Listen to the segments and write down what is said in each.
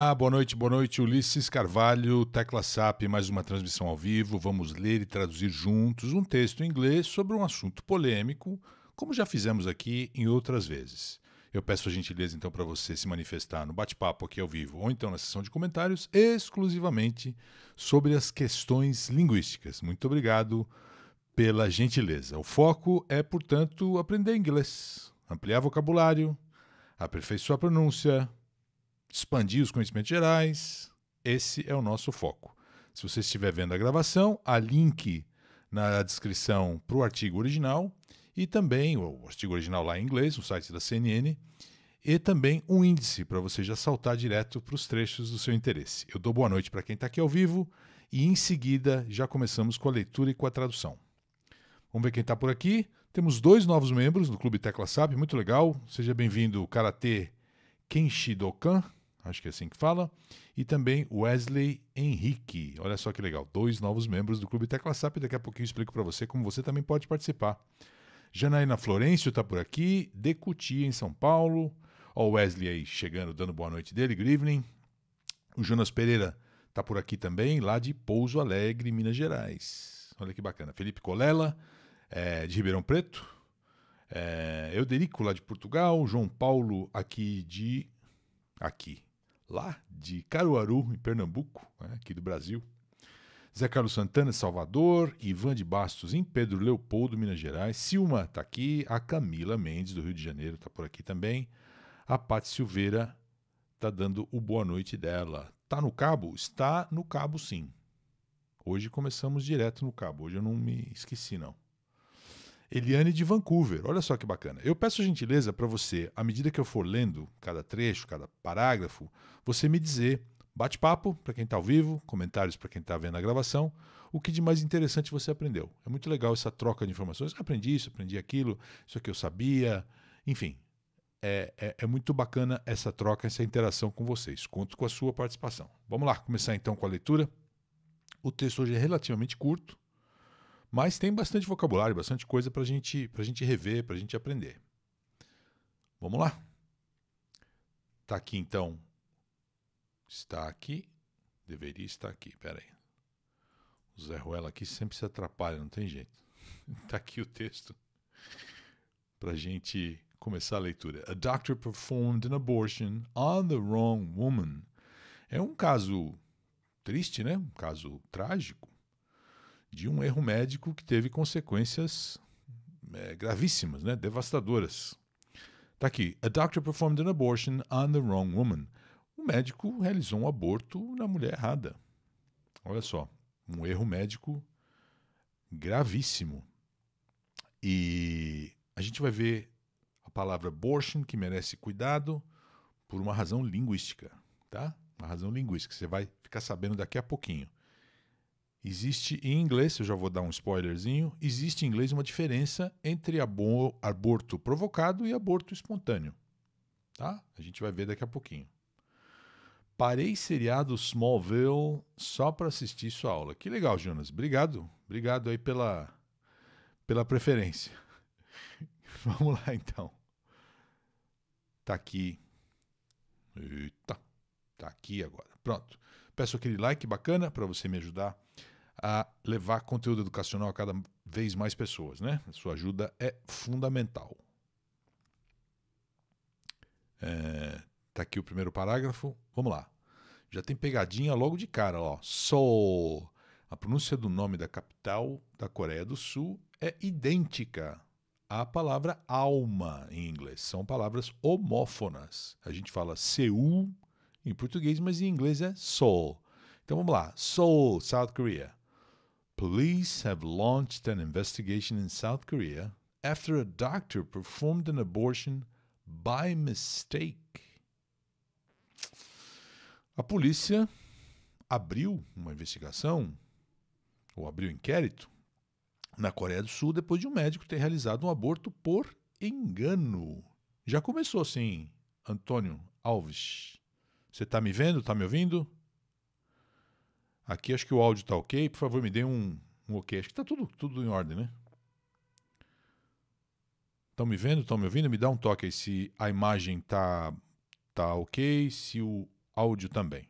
Ah, boa noite, boa noite. Ulisses Carvalho, Tecla SAP, mais uma transmissão ao vivo. Vamos ler e traduzir juntos um texto em inglês sobre um assunto polêmico, como já fizemos aqui em outras vezes. Eu peço a gentileza então para você se manifestar no bate-papo aqui ao vivo ou então na seção de comentários, exclusivamente sobre as questões linguísticas. Muito obrigado pela gentileza. O foco é, portanto, aprender inglês, ampliar vocabulário, aperfeiçoar a pronúncia, expandir os conhecimentos gerais. Esse é o nosso foco. Se você estiver vendo a gravação, há link na descrição para o artigo original e também o artigo original lá em inglês, no site da CNN, e também um índice para você já saltar direto para os trechos do seu interesse. Eu dou boa noite para quem está aqui ao vivo e em seguida já começamos com a leitura e com a tradução. Vamos ver quem está por aqui. Temos dois novos membros do Clube Tecla SAP, muito legal. Seja bem-vindo, Karate Kenshi Dokan acho que é assim que fala, e também Wesley Henrique. Olha só que legal, dois novos membros do Clube Tecla SAP. Daqui a pouquinho eu explico para você como você também pode participar. Janaína Florencio está por aqui, Decuti em São Paulo. Ó, o Wesley aí chegando, dando boa noite dele, good evening. O Jonas Pereira está por aqui também, lá de Pouso Alegre, Minas Gerais. Olha que bacana. Felipe Colela, é, de Ribeirão Preto. É, Euderico, lá de Portugal. João Paulo, aqui de. Aqui, lá de Caruaru, em Pernambuco, né, aqui do Brasil. Zé Carlos Santana, Salvador. Ivan de Bastos, em Pedro Leopoldo, Minas Gerais. Silma está aqui. A Camila Mendes, do Rio de Janeiro, está por aqui também. A Paty Silveira está dando o boa noite dela. Está no cabo? Está no cabo, sim. Hoje começamos direto no cabo. Hoje eu não me esqueci, não. Eliane de Vancouver. Olha só que bacana. Eu peço gentileza para você, à medida que eu for lendo cada trecho, cada parágrafo, você me dizer bate-papo para quem está ao vivo, comentários para quem está vendo a gravação, o que de mais interessante você aprendeu. É muito legal essa troca de informações. Ah, aprendi isso, aprendi aquilo, isso aqui eu sabia, enfim. É, é, é, muito bacana essa troca, essa interação com vocês. Conto com a sua participação. Vamos lá, começar então com a leitura. O texto hoje é relativamente curto, mas tem bastante vocabulário, bastante coisa para gente, a gente rever, para a gente aprender. Vamos lá? Está aqui então. Está aqui. Deveria estar aqui, peraí. O Zé Ruela aqui sempre se atrapalha, não tem jeito. Está aqui o texto para a gente começar a leitura. A doctor performed an abortion on the wrong woman. É um caso triste, né? Um caso trágico de um erro médico que teve consequências é, gravíssimas, né? devastadoras. Está aqui. A doctor performed an abortion on the wrong woman. O médico realizou um aborto na mulher errada. Olha só, um erro médico gravíssimo. E a gente vai ver a palavra abortion, que merece cuidado, por uma razão linguística, tá? Uma razão linguística. Você vai ficar sabendo daqui a pouquinho. Existe em inglês, eu já vou dar um spoilerzinho, existe em inglês uma diferença entre aborto provocado e aborto espontâneo. Tá? A gente vai ver daqui a pouquinho. Parei seriado Smallville só para assistir sua aula. Que legal, Jonas. Obrigado. Obrigado aí pela, pela preferência. Vamos lá então. Tá aqui. Eita. Tá aqui agora. Pronto. Peço aquele like bacana para você me ajudar a levar conteúdo educacional a cada vez mais pessoas, né? Sua ajuda é fundamental. É, tá aqui o primeiro parágrafo. Vamos lá. Já tem pegadinha logo de cara, ó. Seoul. A pronúncia do nome da capital da Coreia do Sul é idêntica à palavra alma em inglês. São palavras homófonas. A gente fala Seul em português, mas em inglês é Seoul. Então vamos lá. Seoul, South Korea. Police have launched an investigation in South Korea after a doctor performed an abortion by mistake. A polícia abriu uma investigação, ou abriu um inquérito, na Coreia do Sul depois de um médico ter realizado um aborto por engano. Já começou assim, Antônio Alves. Você está me vendo? Está me ouvindo? Aqui acho que o áudio está ok. Por favor, me dê um, um ok. Acho que está tudo, tudo em ordem, né? Estão me vendo? Estão me ouvindo? Me dá um toque aí se a imagem tá, tá ok, se o áudio também.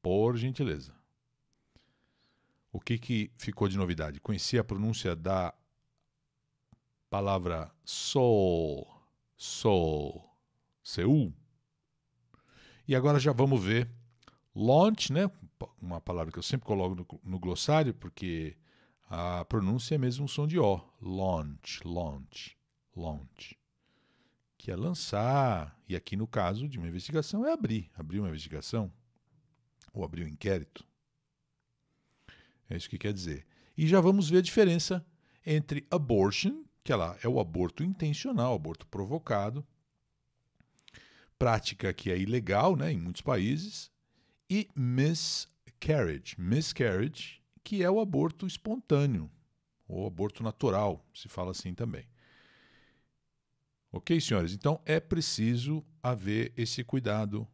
Por gentileza. O que, que ficou de novidade? Conheci a pronúncia da palavra sol, sol, Seul. E agora já vamos ver launch, né? uma palavra que eu sempre coloco no, no glossário, porque a pronúncia é mesmo um som de O. Launch, launch, launch. Que é lançar, e aqui no caso de uma investigação é abrir. Abrir uma investigação ou abrir um inquérito. É isso que quer dizer. E já vamos ver a diferença entre abortion, que é lá é o aborto intencional, aborto provocado, prática que é ilegal né, em muitos países, e miscarriage, miscarriage, que é o aborto espontâneo ou aborto natural, se fala assim também. Ok, senhores? Então é preciso haver esse cuidado.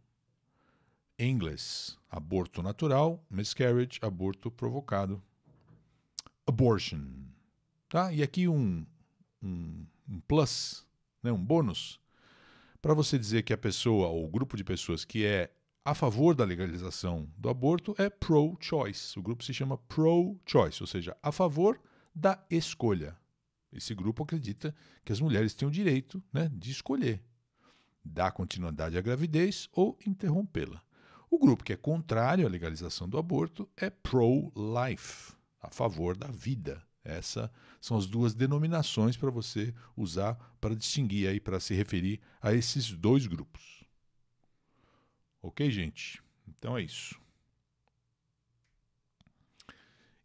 Em inglês, aborto natural, miscarriage, aborto provocado. Abortion. Tá? E aqui um, um, um plus, né? um bônus, para você dizer que a pessoa ou o grupo de pessoas que é a favor da legalização do aborto é pro-choice. O grupo se chama pro-choice, ou seja, a favor da escolha. Esse grupo acredita que as mulheres têm o direito né, de escolher dar continuidade à gravidez ou interrompê-la. O grupo que é contrário à legalização do aborto é pro-life, a favor da vida. Essas são as duas denominações para você usar para distinguir aí, para se referir a esses dois grupos. Ok, gente? Então é isso.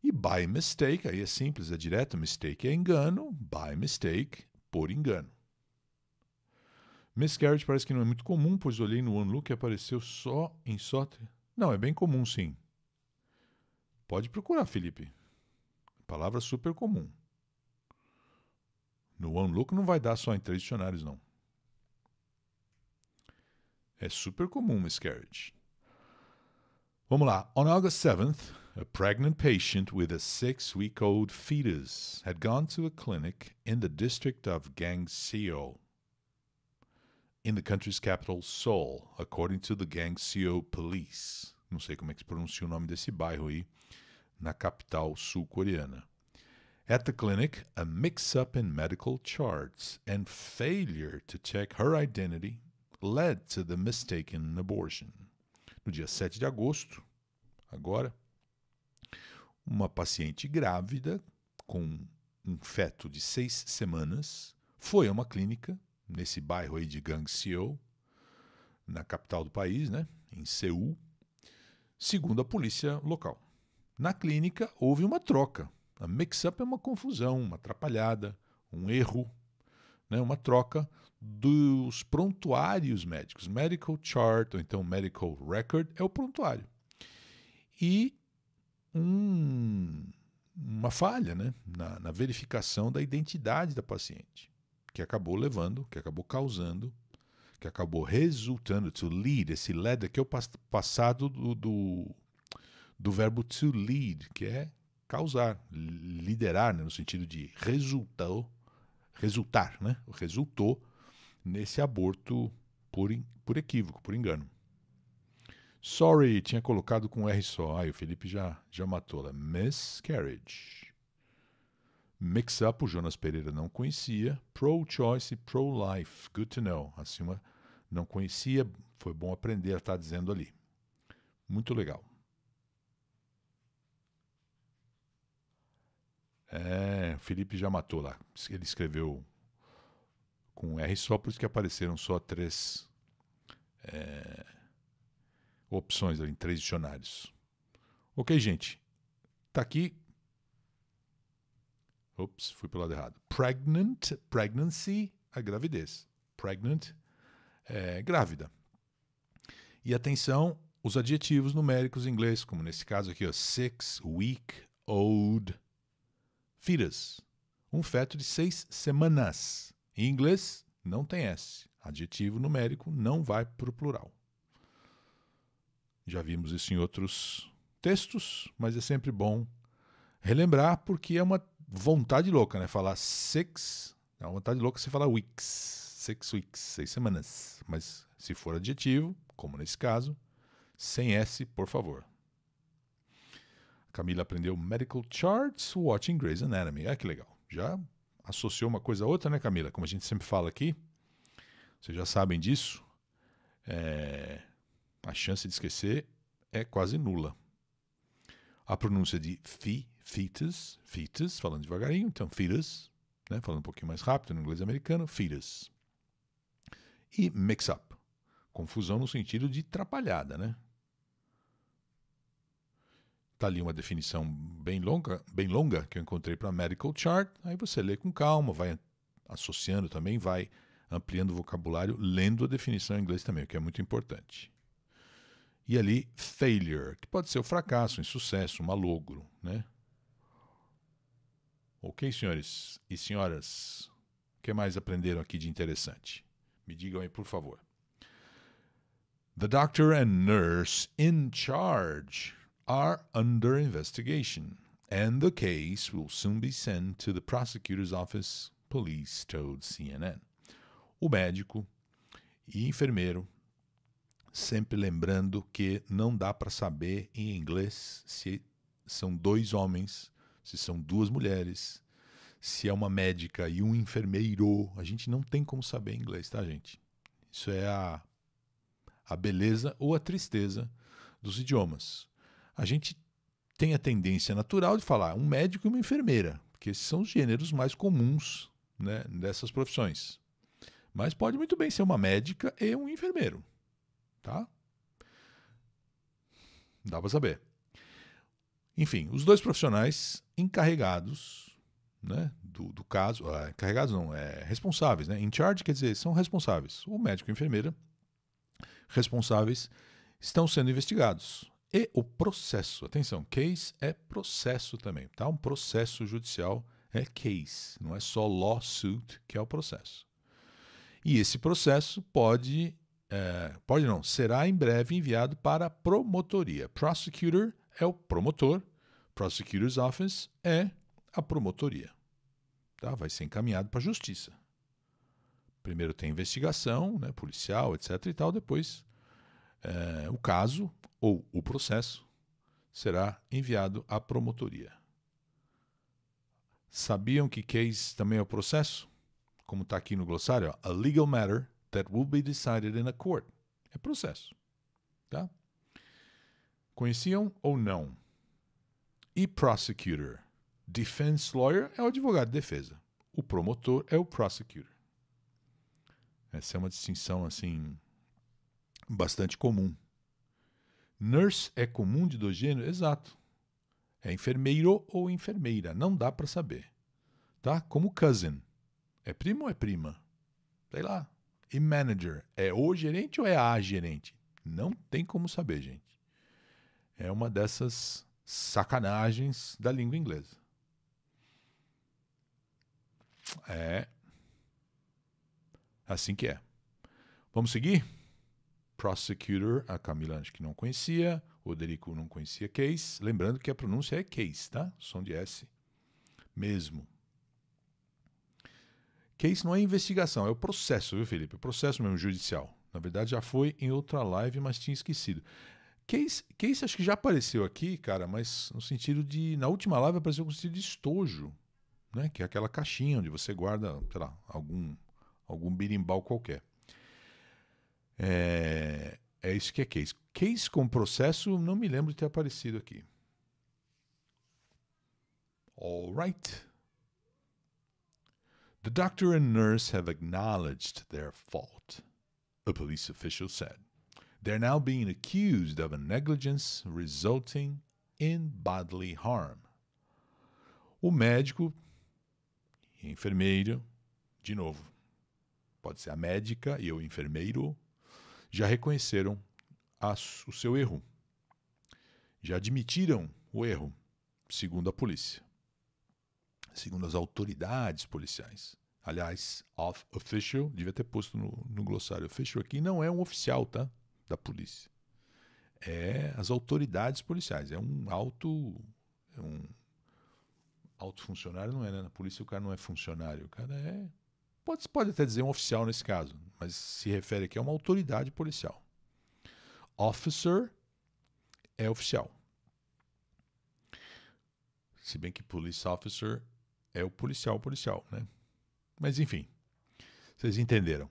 E by mistake, aí é simples, é direto. Mistake é engano. By mistake, por engano. Miscarriage parece que não é muito comum, pois olhei no OneLook e apareceu só em só. Não, é bem comum sim. Pode procurar, Felipe. Palavra super comum. No OneLook não vai dar só em três dicionários, não. É super comum miscarriage. Vamos lá. On August 7th, a pregnant patient with a six week old fetus had gone to a clinic in the district of Gangseo, in the country's capital, Seoul, according to the Gangseo police. Não sei como é que se pronuncia o nome desse bairro aí, na capital sul-coreana. At the clinic, a mix up in medical charts and failure to check her identity led to the mistaken abortion. No dia 7 de agosto, agora, uma paciente grávida com um feto de seis semanas foi a uma clínica nesse bairro aí de Gangseo, na capital do país, né, em Seul, segundo a polícia local. Na clínica houve uma troca. A mix-up é uma confusão, uma atrapalhada, um erro, né, uma troca dos prontuários médicos. Medical Chart, ou então Medical Record, é o prontuário. E um, uma falha né, na, na verificação da identidade da paciente, que acabou levando, que acabou causando, que acabou resultando, to lead, esse led aqui é o passado do, do, do verbo to lead, que é causar, liderar, né, no sentido de resultou, resultar, né? Resultou nesse aborto por, por equívoco, por engano. Sorry, tinha colocado com R só. Aí o Felipe já, já matou lá. Miscarriage. Mix Up, o Jonas Pereira não conhecia. Pro-choice e pro-life. Good to know. acima não conhecia, foi bom aprender, ela está dizendo ali. Muito legal. É, o Felipe já matou lá. Ele escreveu com R só, por isso que apareceram só três é, opções ali, em três dicionários. Ok, gente. Tá aqui. Ops, fui pelo lado errado. Pregnant, pregnancy, a gravidez. Pregnant, é, grávida. E atenção, os adjetivos numéricos em inglês, como nesse caso aqui, ó, six week old fetus. Um feto de seis semanas. Em inglês, não tem S. Adjetivo numérico não vai para o plural. Já vimos isso em outros textos, mas é sempre bom relembrar porque é uma vontade louca, né? Falar six, é uma vontade louca você falar weeks, six weeks, seis semanas. Mas se for adjetivo, como nesse caso, sem S, por favor. Camila aprendeu Medical Charts Watching Grey's Anatomy. Ah, que legal. Já associou uma coisa a outra, né, Camila? Como a gente sempre fala aqui, vocês já sabem disso, é... a chance de esquecer é quase nula. A pronúncia de fi, fetus, fetus, falando devagarinho, então fetus, né, falando um pouquinho mais rápido no inglês americano, fetus. E mix-up, confusão no sentido de atrapalhada, né? tá ali uma definição bem longa, bem longa que eu encontrei para medical chart. Aí você lê com calma, vai associando também, vai ampliando o vocabulário, lendo a definição em inglês também, o que é muito importante. E ali failure, que pode ser o um fracasso, um insucesso, um malogro, né? OK, senhores e senhoras? O que mais aprenderam aqui de interessante? Me digam aí, por favor. The doctor and nurse in charge are under investigation, and the case will soon be sent to the prosecutor's office, police told CNN. O médico e enfermeiro, sempre lembrando que não dá para saber em inglês se são dois homens, se são duas mulheres, se é uma médica e um enfermeiro. A gente não tem como saber em inglês, tá, gente? Isso é a, a beleza ou a tristeza dos idiomas a gente tem a tendência natural de falar um médico e uma enfermeira, porque esses são os gêneros mais comuns né, dessas profissões. Mas pode muito bem ser uma médica e um enfermeiro, tá? Dá para saber. Enfim, os dois profissionais encarregados né, do, do caso, ah, encarregados não, é, responsáveis, né? In charge quer dizer, são responsáveis. O médico e a enfermeira responsáveis estão sendo investigados. E o processo, atenção, case é processo também, tá? Um processo judicial é case, não é só lawsuit que é o processo. E esse processo pode, é, pode não, será em breve enviado para a promotoria. Prosecutor é o promotor, prosecutor's office é a promotoria, tá? Vai ser encaminhado para a justiça. Primeiro tem investigação, né, policial, etc. e tal, depois é, o caso ou o processo será enviado à promotoria. Sabiam que case também é o processo? Como está aqui no glossário, ó, a legal matter that will be decided in a court. É processo. Tá? Conheciam ou não? E prosecutor? Defense lawyer é o advogado de defesa. O promotor é o prosecutor. Essa é uma distinção assim bastante comum. Nurse é comum de dois gêneros? Exato. É enfermeiro ou enfermeira, não dá para saber. Tá? Como cousin. É primo ou é prima? Sei lá. E manager, é o gerente ou é a gerente? Não tem como saber, gente. É uma dessas sacanagens da língua inglesa. É. Assim que é. Vamos seguir? Prosecutor, a Camila acho que não conhecia, o Oderico não conhecia Case. Lembrando que a pronúncia é Case, tá? Som de S mesmo. Case não é investigação, é o processo, viu, Felipe? O processo mesmo judicial. Na verdade, já foi em outra live, mas tinha esquecido. Case, case acho que já apareceu aqui, cara, mas no sentido de. Na última live apareceu com sentido de estojo, né? Que é aquela caixinha onde você guarda, sei lá, algum, algum birimbau qualquer. É, é isso que é case. Case com processo, não me lembro de ter aparecido aqui. Alright. The doctor and nurse have acknowledged their fault, a police official said. They're now being accused of a negligence resulting in bodily harm. O médico e enfermeiro, de novo, pode ser a médica e o enfermeiro, já reconheceram o seu erro. Já admitiram o erro, segundo a polícia. Segundo as autoridades policiais. Aliás, off official, devia ter posto no, no glossário. Official aqui não é um oficial, tá? Da polícia. É as autoridades policiais. É um alto. É um alto funcionário, não é, né? Na polícia o cara não é funcionário, o cara é Pode, pode até dizer um oficial nesse caso, mas se refere aqui a uma autoridade policial. Officer é oficial. Se bem que police officer é o policial policial, né? Mas enfim, vocês entenderam.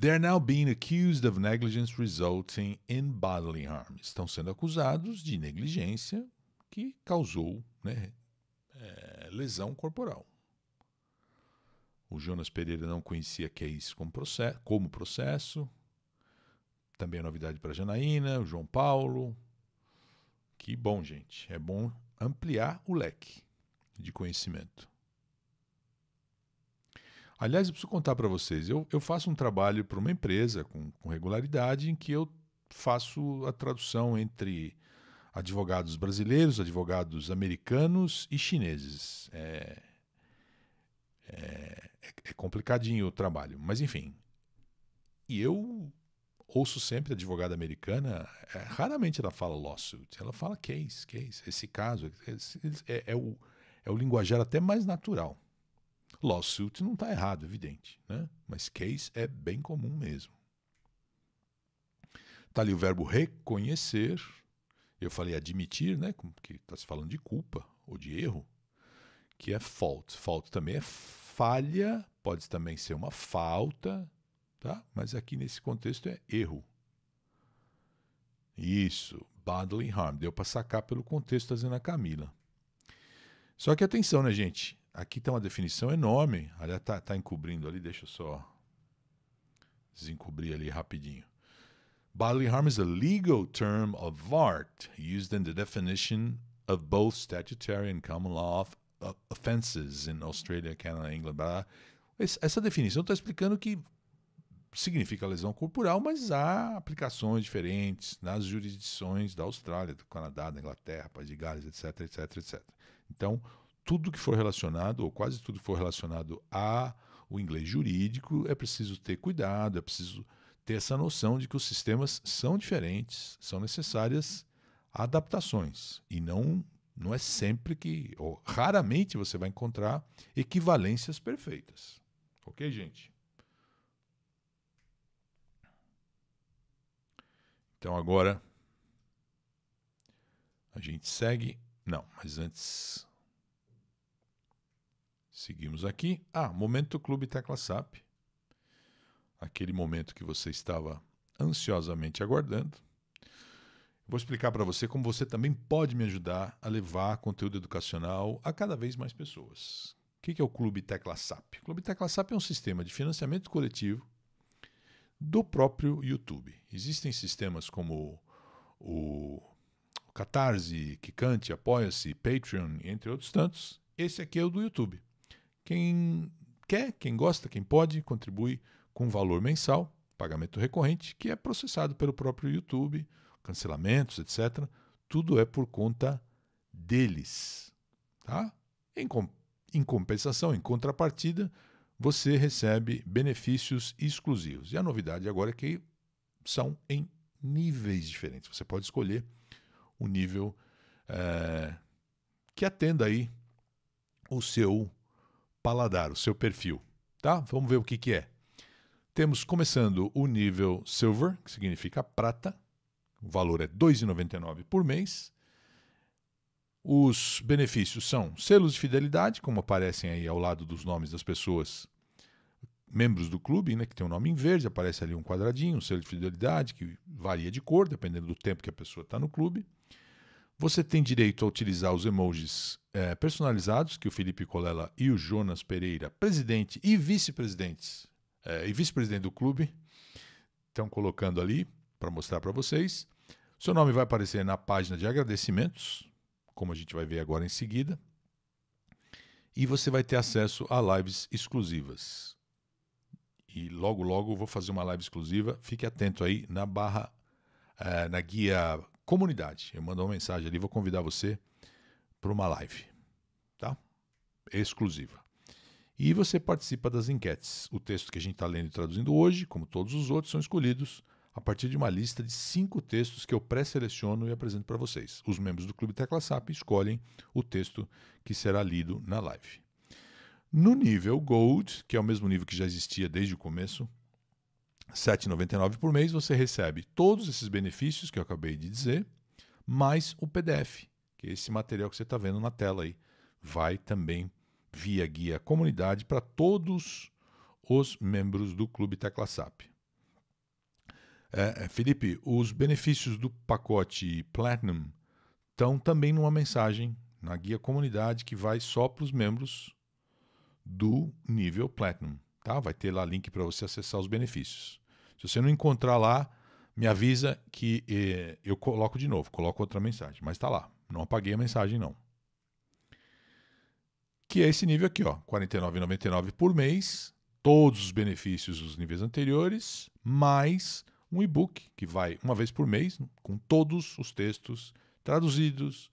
They are now being accused of negligence resulting in bodily harm. Estão sendo acusados de negligência que causou né, é, lesão corporal. O Jonas Pereira não conhecia case é como processo, como processo. Também é novidade para Janaína, o João Paulo. Que bom, gente. É bom ampliar o leque de conhecimento. Aliás, eu preciso contar para vocês. Eu, eu, faço um trabalho para uma empresa com, com regularidade em que eu faço a tradução entre advogados brasileiros, advogados americanos e chineses. É, é, é complicadinho o trabalho, mas enfim. E eu ouço sempre a advogada americana, é, raramente ela fala lawsuit, ela fala case, case, esse caso, esse, é, é, o, é o linguajar até mais natural. Lawsuit não está errado, evidente, né? mas case é bem comum mesmo. Está ali o verbo reconhecer, eu falei admitir, né? que está se falando de culpa ou de erro, que é fault. Fault também é falha, pode também ser uma falta, tá? Mas aqui nesse contexto é erro. Isso, bodily harm. Deu para sacar pelo contexto fazendo a Camila. Só que atenção, né, gente? Aqui tá uma definição enorme. Aliás, tá, tá encobrindo ali, deixa eu só desencobrir ali rapidinho. Bodily harm is a legal term of art used in the definition of both statutory and common law of offenses in Australia, Canada, é England. Blá. Essa definição está explicando que significa lesão corporal, mas há aplicações diferentes nas jurisdições da Austrália, do Canadá, da Inglaterra, País de Gales, etc, etc, etc. Então, tudo que for relacionado, ou quase tudo que for relacionado a o inglês jurídico, é preciso ter cuidado, é preciso ter essa noção de que os sistemas são diferentes, são necessárias adaptações e não não é sempre que, ou raramente você vai encontrar equivalências perfeitas. Ok, gente? Então agora a gente segue. Não, mas antes. Seguimos aqui. Ah, Momento Clube Tecla SAP. Aquele momento que você estava ansiosamente aguardando. Vou explicar para você como você também pode me ajudar a levar conteúdo educacional a cada vez mais pessoas. O que é o Clube Tecla SAP? O Clube Tecla SAP é um sistema de financiamento coletivo do próprio YouTube. Existem sistemas como o Catarse, Kikante, Apoia-se, Patreon, entre outros tantos. Esse aqui é o do YouTube. Quem quer, quem gosta, quem pode, contribui com valor mensal, pagamento recorrente, que é processado pelo próprio YouTube cancelamentos, etc., tudo é por conta deles. Tá? Em, com, em compensação, em contrapartida, você recebe benefícios exclusivos. E a novidade agora é que são em níveis diferentes. Você pode escolher o nível é, que atenda aí o seu paladar, o seu perfil. Tá? Vamos ver o que, que é. Temos começando o nível Silver, que significa prata, o valor é R$ 2,99 por mês. Os benefícios são selos de fidelidade, como aparecem aí ao lado dos nomes das pessoas membros do clube, né, que tem o um nome em verde, aparece ali um quadradinho, um selo de fidelidade, que varia de cor, dependendo do tempo que a pessoa está no clube. Você tem direito a utilizar os emojis é, personalizados que o Felipe Colela e o Jonas Pereira, presidente e vice-presidentes, é, e vice-presidente do clube, estão colocando ali para mostrar para vocês. Seu nome vai aparecer na página de agradecimentos, como a gente vai ver agora em seguida. E você vai ter acesso a lives exclusivas. E logo, logo vou fazer uma live exclusiva. Fique atento aí na barra, uh, na guia comunidade. Eu mando uma mensagem ali, vou convidar você para uma live, tá? Exclusiva. E você participa das enquetes. O texto que a gente está lendo e traduzindo hoje, como todos os outros, são escolhidos a partir de uma lista de cinco textos que eu pré-seleciono e apresento para vocês. Os membros do Clube Tecla SAP escolhem o texto que será lido na live. No nível Gold, que é o mesmo nível que já existia desde o começo, R$ 7,99 por mês, você recebe todos esses benefícios que eu acabei de dizer, mais o PDF, que é esse material que você está vendo na tela aí. Vai também via guia comunidade para todos os membros do Clube Tecla SAP. É, é, Felipe, os benefícios do pacote Platinum estão também numa mensagem na guia comunidade que vai só para os membros do nível Platinum. Tá? Vai ter lá link para você acessar os benefícios. Se você não encontrar lá, me avisa que eh, eu coloco de novo, coloco outra mensagem. Mas está lá, não apaguei a mensagem não. Que é esse nível aqui, ó, 49,99 por mês, todos os benefícios dos níveis anteriores, mais um e-book que vai uma vez por mês, com todos os textos traduzidos,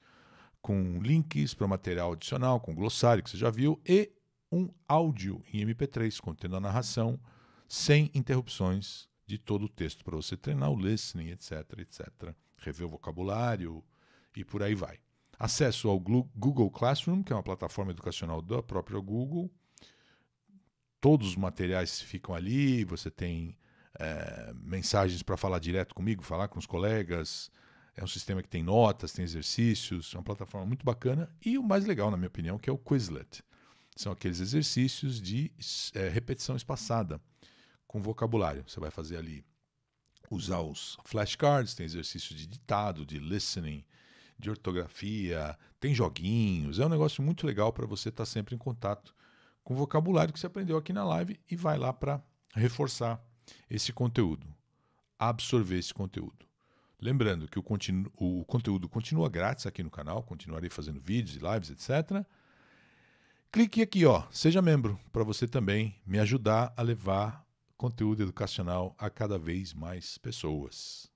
com links para material adicional, com glossário que você já viu, e um áudio em MP3 contendo a narração, sem interrupções de todo o texto, para você treinar o listening, etc, etc. Rever o vocabulário e por aí vai. Acesso ao Google Classroom, que é uma plataforma educacional da própria Google. Todos os materiais ficam ali, você tem é, mensagens para falar direto comigo, falar com os colegas. É um sistema que tem notas, tem exercícios, é uma plataforma muito bacana. E o mais legal, na minha opinião, que é o Quizlet. São aqueles exercícios de é, repetição espaçada com vocabulário. Você vai fazer ali, usar os flashcards, tem exercícios de ditado, de listening, de ortografia, tem joguinhos. É um negócio muito legal para você estar tá sempre em contato com o vocabulário que você aprendeu aqui na live e vai lá para reforçar esse conteúdo, absorver esse conteúdo. Lembrando que o, continu, o conteúdo continua grátis aqui no canal, continuarei fazendo vídeos e lives, etc. Clique aqui, ó, seja membro, para você também me ajudar a levar conteúdo educacional a cada vez mais pessoas.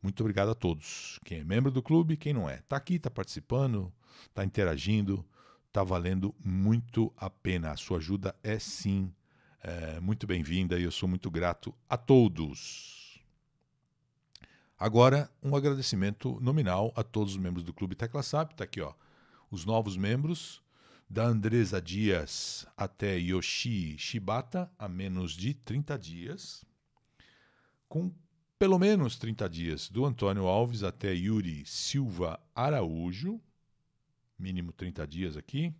Muito obrigado a todos. Quem é membro do clube, quem não é. Está aqui, está participando, está interagindo, está valendo muito a pena. A sua ajuda é sim é, muito bem-vinda e eu sou muito grato a todos. Agora, um agradecimento nominal a todos os membros do Clube Tecla SAP. Está aqui, ó. Os novos membros, da Andresa Dias até Yoshi Shibata, a menos de 30 dias. Com pelo menos 30 dias, do Antônio Alves até Yuri Silva Araújo, mínimo 30 dias aqui.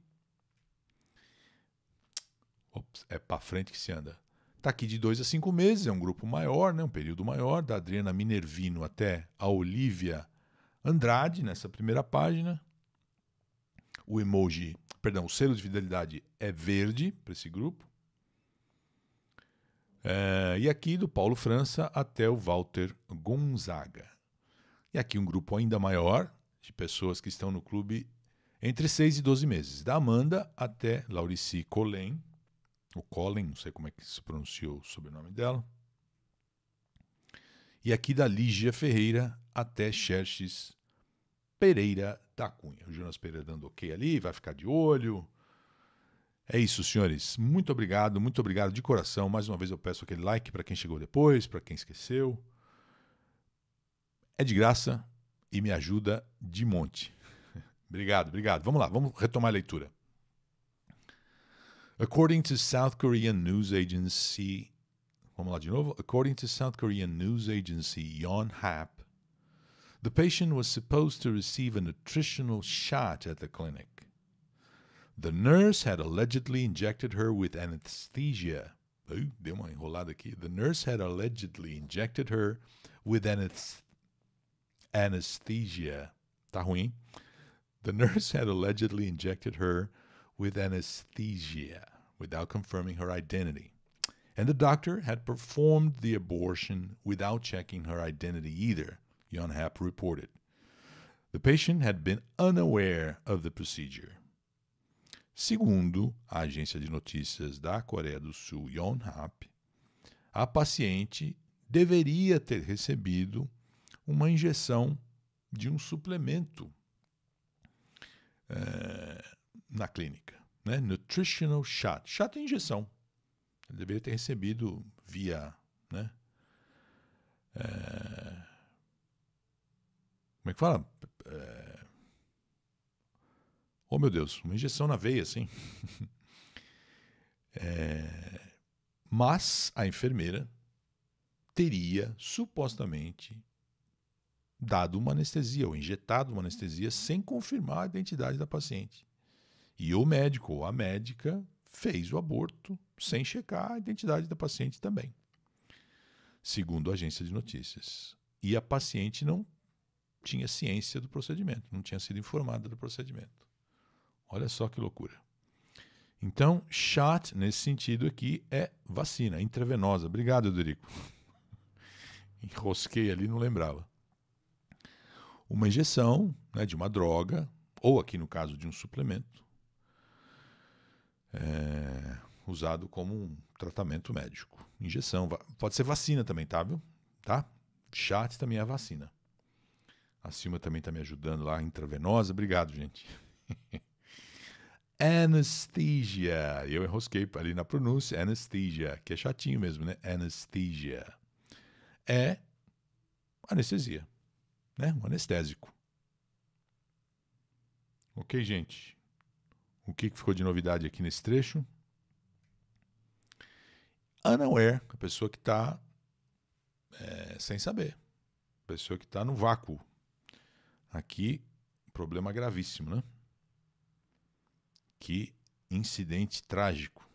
Ops, é para frente que se anda. Está aqui de dois a cinco meses, é um grupo maior, né, um período maior, da Adriana Minervino até a Olivia Andrade, nessa primeira página. O emoji, perdão, o selo de fidelidade é verde para esse grupo. É, e aqui do Paulo França até o Walter Gonzaga. E aqui um grupo ainda maior de pessoas que estão no clube entre 6 e 12 meses, da Amanda até Laurici Colen o Colin, não sei como é que se pronunciou o sobrenome dela, e aqui da Lígia Ferreira até Xerxes Pereira da Cunha. O Jonas Pereira dando ok ali, vai ficar de olho. É isso, senhores. Muito obrigado, muito obrigado de coração. Mais uma vez eu peço aquele like para quem chegou depois, para quem esqueceu. É de graça e me ajuda de monte. obrigado, obrigado. Vamos lá, vamos retomar a leitura. According to South Korean news agency, According to South Korean news agency Yonhap, the patient was supposed to receive a nutritional shot at the clinic. The nurse had allegedly injected her with anesthesia. The nurse had allegedly injected her with anesthesia. The nurse had allegedly injected her with anesthesia without confirming her identity. And the doctor had performed the abortion without checking her identity either, Jan Happ reported. The patient had been unaware of the procedure. Segundo a agência de notícias da Coreia do Sul, Yonhap, a paciente deveria ter recebido uma injeção de um suplemento é, na clínica. Né? Nutritional shot. Shot é injeção. Ele deveria ter recebido via. Né? É... Como é que fala? É... Oh, meu Deus, uma injeção na veia, assim. é... Mas a enfermeira teria supostamente dado uma anestesia ou injetado uma anestesia sem confirmar a identidade da paciente. E o médico ou a médica fez o aborto sem checar a identidade da paciente também, segundo a agência de notícias. E a paciente não tinha ciência do procedimento, não tinha sido informada do procedimento. Olha só que loucura. Então, shot nesse sentido aqui é vacina intravenosa. Obrigado, Eudorico. Enrosquei ali, não lembrava. Uma injeção né, de uma droga, ou aqui no caso de um suplemento, é, usado como um tratamento médico. Injeção, pode ser vacina também, tá, viu? Tá? Chat também é vacina. A Silma também está me ajudando lá, intravenosa. Obrigado, gente. anesthesia. Eu enrosquei ali na pronúncia. Anesthesia, que é chatinho mesmo, né? Anesthesia. É anestesia, né? Um anestésico. Ok, gente? o que ficou de novidade aqui nesse trecho? Unaware, a pessoa que está é, sem saber, a pessoa que está no vácuo. Aqui, problema gravíssimo, né? Que incidente trágico.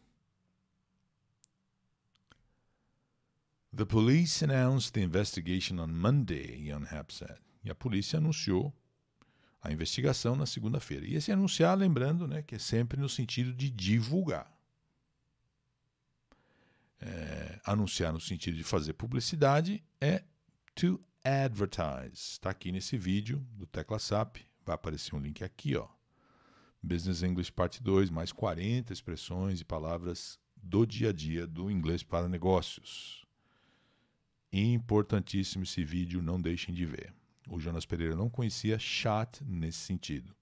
The police announced the investigation on Monday, Yonhap said. E a polícia anunciou a investigação na segunda-feira. E esse anunciar, lembrando, né, que é sempre no sentido de divulgar. É, anunciar no sentido de fazer publicidade é to advertise. Está aqui nesse vídeo do Tecla SAP. Vai aparecer um link aqui, ó. Business English Parte 2, mais 40 expressões e palavras do dia a dia do inglês para negócios. Importantíssimo esse vídeo, não deixem de ver. O Jonas Pereira não conhecia chat nesse sentido.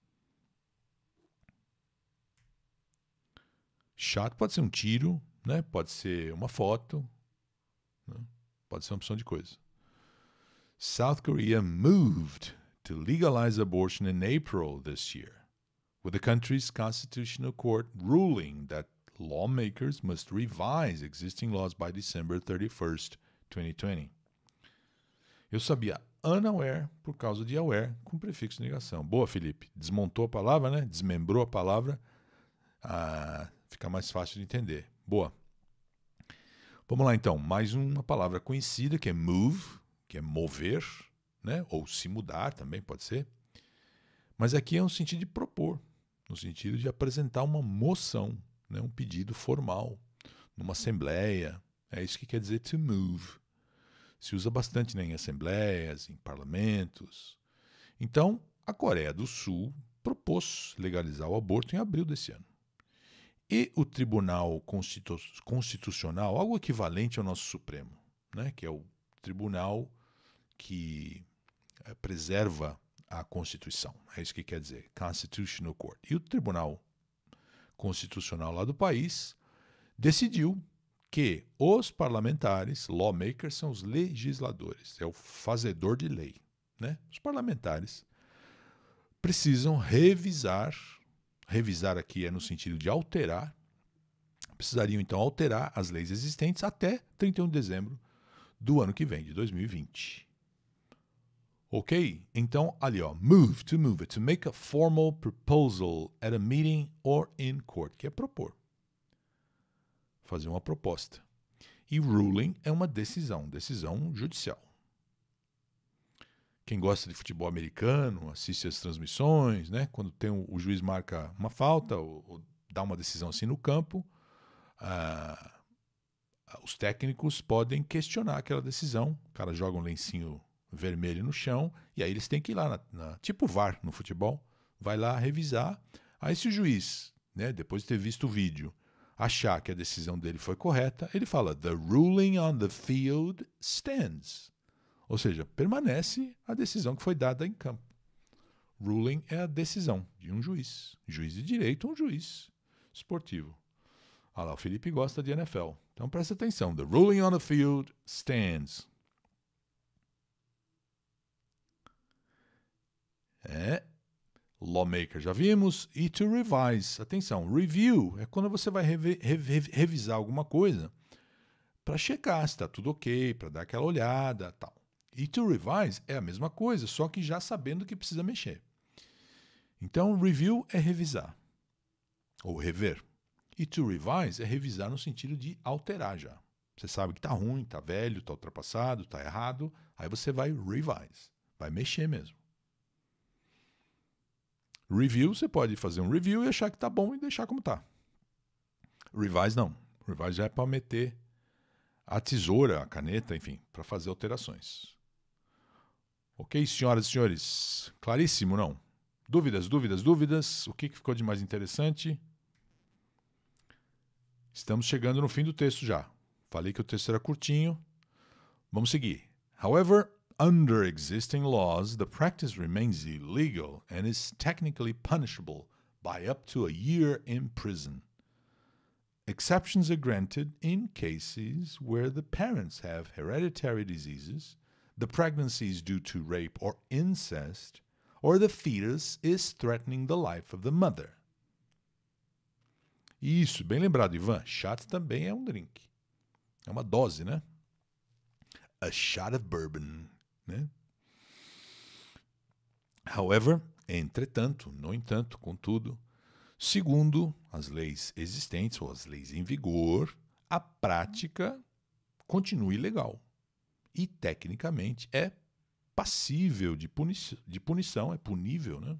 Chat pode ser um tiro, né? pode ser uma foto, né? pode ser uma opção de coisa. South Korea moved to legalize abortion in April this year, with the country's constitutional court ruling that lawmakers must revise existing laws by December 31st, 2020. Eu sabia unaware por causa de aware com prefixo de negação. Boa, Felipe. Desmontou a palavra, né? Desmembrou a palavra. Ah, fica mais fácil de entender. Boa. Vamos lá então, mais uma palavra conhecida que é move, que é mover, né? Ou se mudar também pode ser. Mas aqui é um sentido de propor, no sentido de apresentar uma moção, né? um pedido formal, numa assembleia. É isso que quer dizer to move. Se usa bastante né, em assembleias, em parlamentos. Então, a Coreia do Sul propôs legalizar o aborto em abril desse ano. E o Tribunal Constitu Constitucional, algo equivalente ao nosso Supremo, né, que é o tribunal que é, preserva a Constituição. É isso que quer dizer, Constitutional Court. E o Tribunal Constitucional lá do país decidiu que os parlamentares, lawmakers, são os legisladores, é o fazedor de lei. Né? Os parlamentares precisam revisar, revisar aqui é no sentido de alterar, precisariam então alterar as leis existentes até 31 de dezembro do ano que vem, de 2020. Ok? Então, ali ó, move to move it, to make a formal proposal at a meeting or in court, que é propor fazer uma proposta. E ruling é uma decisão, decisão judicial. Quem gosta de futebol americano, assiste as transmissões, né? Quando tem o, o juiz marca uma falta ou, ou, dá uma decisão assim no campo, ah, os técnicos podem questionar aquela decisão. O cara joga um lencinho vermelho no chão e aí eles têm que ir lá, na, na tipo VAR no futebol, vai lá revisar. Aí se o juiz, né, depois de ter visto o vídeo, achar que a decisão dele foi correta, ele fala: The ruling on the field stands. Ou seja, permanece a decisão que foi dada em campo. Ruling é a decisão de um juiz. Juiz de direito, um juiz esportivo. Olha lá, o Felipe gosta de NFL. Então presta atenção: The ruling on the field stands. Lawmaker, já vimos. E to revise, atenção, review é quando você vai revisar alguma coisa para checar se está tudo ok, para dar aquela olhada tal. E to revise é a mesma coisa, só que já sabendo que precisa mexer. Então, review é revisar ou rever. E to revise é revisar no sentido de alterar já. Você sabe que está ruim, está velho, está ultrapassado, está errado, aí você vai revise, vai mexer mesmo. Review, você pode fazer um review e achar que tá bom e deixar como tá. Revise não. Revise é para meter a tesoura, a caneta, enfim, para fazer alterações. Ok, senhoras e senhores? Claríssimo, não? Dúvidas, dúvidas, dúvidas. O que ficou de mais interessante? Estamos chegando no fim do texto já. Falei que o texto era curtinho. Vamos seguir. However, Under existing laws, the practice remains illegal and is technically punishable by up to a year in prison. Exceptions are granted in cases where the parents have hereditary diseases, the pregnancy is due to rape or incest, or the fetus is threatening the life of the mother. Isso, bem lembrado, Ivan. Shot também é um drink. É uma dose, né? A shot of bourbon. Né? However, entretanto, no entanto, contudo, segundo as leis existentes ou as leis em vigor, a prática continua ilegal e tecnicamente é passível de, puni de punição, é punível, né?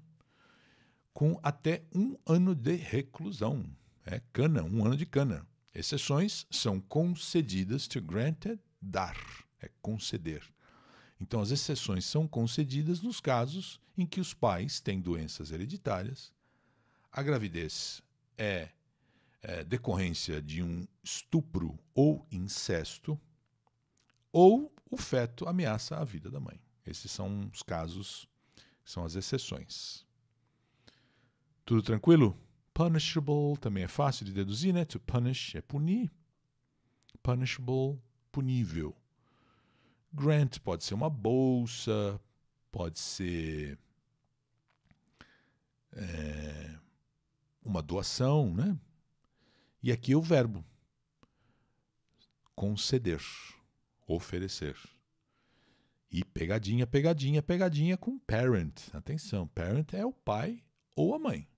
com até um ano de reclusão. É cana, um ano de cana. Exceções são concedidas to granted, dar, é conceder. Então, as exceções são concedidas nos casos em que os pais têm doenças hereditárias, a gravidez é, é decorrência de um estupro ou incesto, ou o feto ameaça a vida da mãe. Esses são os casos, são as exceções. Tudo tranquilo? Punishable também é fácil de deduzir, né? To punish é punir. Punishable, punível grant, pode ser uma bolsa, pode ser é, uma doação, né? E aqui é o verbo conceder, oferecer. E pegadinha, pegadinha, pegadinha com parent. Atenção, parent é o pai ou a mãe.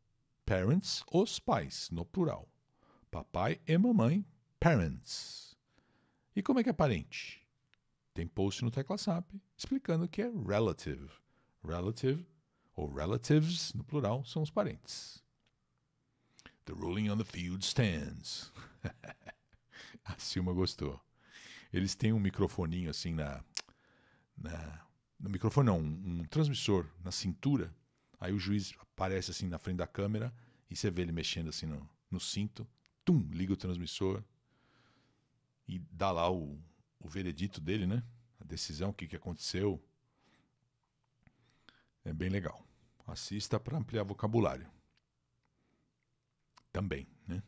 Parents, os pais, no plural. Papai e mamãe, parents. E como é que é parente? Tem post no TeclaSap explicando o que é relative. Relative ou relatives, no plural, são os parentes. The ruling on the field stands. a Silma gostou. Eles têm um microfoninho assim na. na no microfone, não, um, um transmissor na cintura. Aí o juiz aparece assim na frente da câmera e você vê ele mexendo assim no, no cinto. Tum, liga o transmissor e dá lá o, o veredito dele, né? A decisão, o que, que aconteceu. É bem legal. Assista para ampliar vocabulário. Também, né?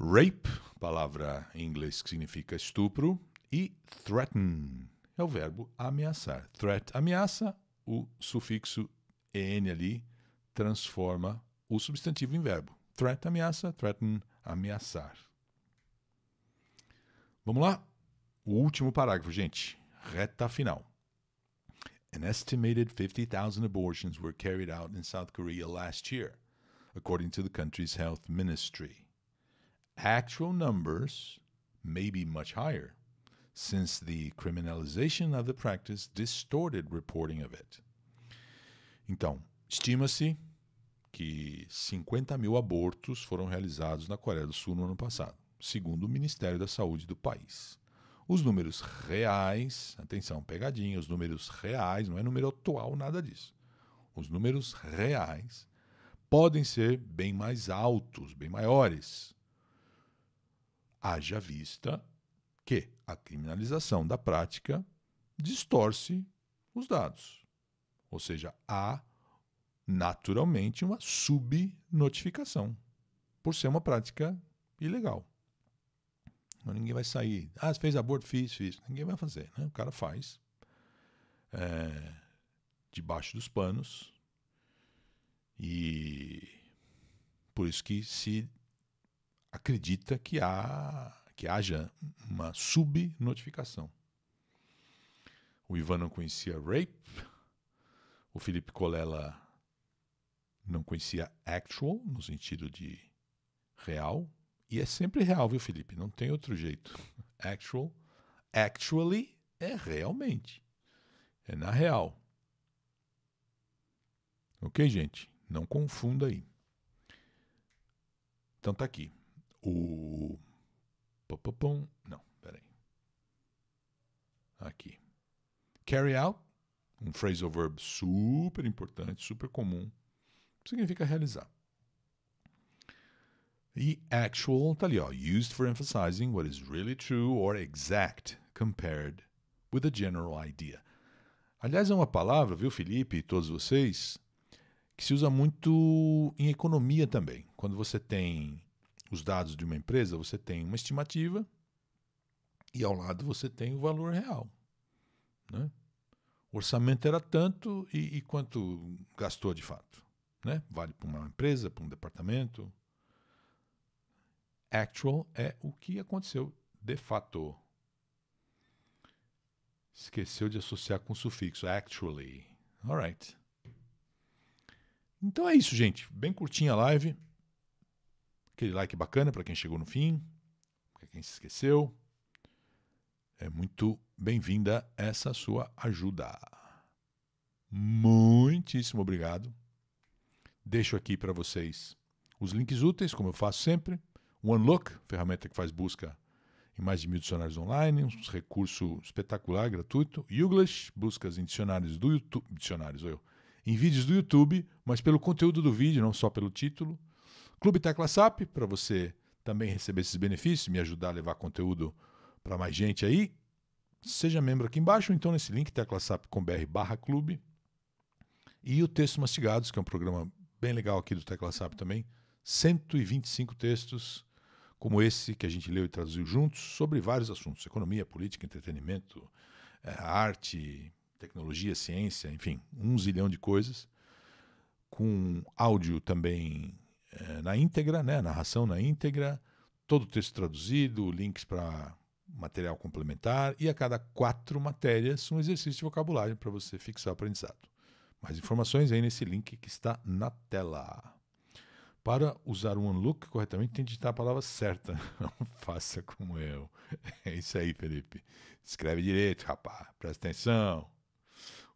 Rape, palavra em inglês que significa estupro, e threaten é o verbo ameaçar. Threat, ameaça, o sufixo en ali transforma o substantivo em verbo. Threat, ameaça, threaten, ameaçar. Vamos lá? O último parágrafo, gente. Reta final. An estimated 50,000 abortions were carried out in South Korea last year, according to the country's health ministry. Actual numbers may be much higher, since the criminalization of the practice distorted reporting of it. Então, estima-se que 50 mil abortos foram realizados na Coreia do Sul no ano passado segundo o Ministério da Saúde do país. Os números reais, atenção, pegadinha, os números reais, não é número atual, nada disso. Os números reais podem ser bem mais altos, bem maiores. Haja vista que a criminalização da prática distorce os dados. Ou seja, há naturalmente uma subnotificação por ser uma prática ilegal. Ninguém vai sair. Ah, fez aborto, fiz, fiz. Ninguém vai fazer. Né? O cara faz. É, debaixo dos panos. E por isso que se acredita que, há, que haja uma subnotificação. O Ivan não conhecia rape. O Felipe Colella não conhecia actual, no sentido de real, e é sempre real, viu, Felipe? Não tem outro jeito. Actual, actually é realmente. É na real. Ok, gente? Não confunda aí. Então tá aqui. O. Pum, Não, peraí. Aqui. Carry out, um phrasal verb super importante, super comum. Significa realizar. E actual tá ali, ó, used for emphasizing what is really true or exact compared with a general idea. Aliás, é uma palavra, viu, Felipe e todos vocês, que se usa muito em economia também. Quando você tem os dados de uma empresa, você tem uma estimativa e ao lado você tem o valor real. Né? O orçamento era tanto e, e quanto gastou de fato. Né? Vale para uma empresa, para um departamento, actual é o que aconteceu de fato. Esqueceu de associar com o sufixo actually. Alright. Então é isso, gente. Bem curtinha a live. Aquele like bacana para quem chegou no fim, para quem se esqueceu. É muito bem-vinda essa sua ajuda. Muitíssimo obrigado. Deixo aqui para vocês os links úteis, como eu faço sempre. OneLook, ferramenta que faz busca em mais de mil dicionários online, um recurso espetacular, gratuito. Youglish, buscas em dicionários do YouTube, dicionários, eu, em vídeos do YouTube, mas pelo conteúdo do vídeo, não só pelo título. Clube Tecla SAP, para você também receber esses benefícios, me ajudar a levar conteúdo para mais gente aí. Seja membro aqui embaixo, ou então nesse link, teclasap.com.br barra clube. E o Texto Mastigados, que é um programa bem legal aqui do Tecla SAP também. 125 textos como esse que a gente leu e traduziu juntos, sobre vários assuntos: economia, política, entretenimento, é, arte, tecnologia, ciência, enfim, um zilhão de coisas. Com áudio também é, na íntegra, né? narração na íntegra, todo o texto traduzido, links para material complementar e a cada quatro matérias um exercício de vocabulário para você fixar o aprendizado. Mais informações aí nesse link que está na tela. Para usar o OneLook corretamente, tem que digitar a palavra certa. Não faça como eu. É isso aí, Felipe. Escreve direito, rapaz. Presta atenção.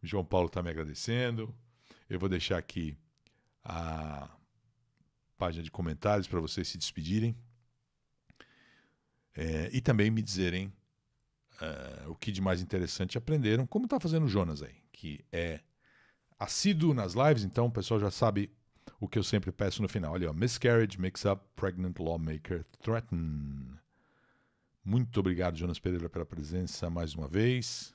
O João Paulo está me agradecendo. Eu vou deixar aqui a página de comentários para vocês se despedirem. É, e também me dizerem uh, o que de mais interessante aprenderam. Como está fazendo o Jonas aí, que é assíduo nas lives, então o pessoal já sabe o que eu sempre peço no final. Olha, ó, miscarriage, mix-up, pregnant lawmaker, threaten. Muito obrigado, Jonas Pereira, pela presença mais uma vez.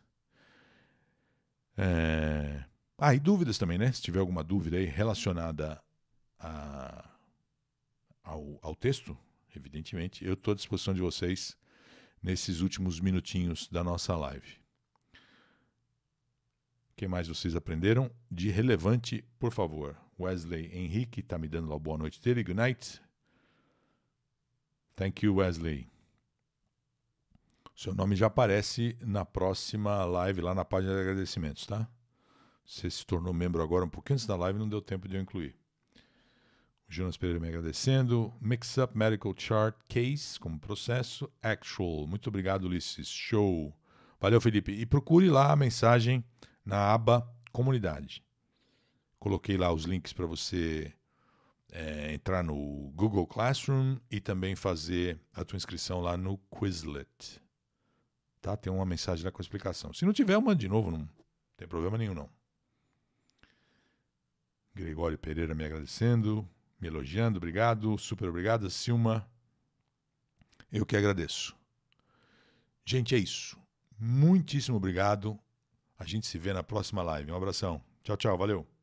É... Ah, e dúvidas também, né? Se tiver alguma dúvida aí relacionada a... ao, ao texto, evidentemente, eu estou à disposição de vocês nesses últimos minutinhos da nossa live. O que mais vocês aprenderam? De relevante, por favor. Wesley Henrique está me dando uma boa noite dele. Good night. Thank you, Wesley. Seu nome já aparece na próxima live, lá na página de agradecimentos, tá? Você se tornou membro agora um pouquinho antes da live, não deu tempo de eu incluir. O Jonas Pereira me agradecendo. Mix Up Medical Chart Case como processo. Actual. Muito obrigado, Ulisses. Show. Valeu, Felipe. E procure lá a mensagem na aba Comunidade. Coloquei lá os links para você é, entrar no Google Classroom e também fazer a tua inscrição lá no Quizlet. Tá? Tem uma mensagem lá com a explicação. Se não tiver, manda de novo, não tem problema nenhum não. Gregório Pereira me agradecendo, me elogiando, obrigado, super obrigado, Silma. Eu que agradeço. Gente, é isso. Muitíssimo obrigado. A gente se vê na próxima live. Um abração. Tchau, tchau. Valeu.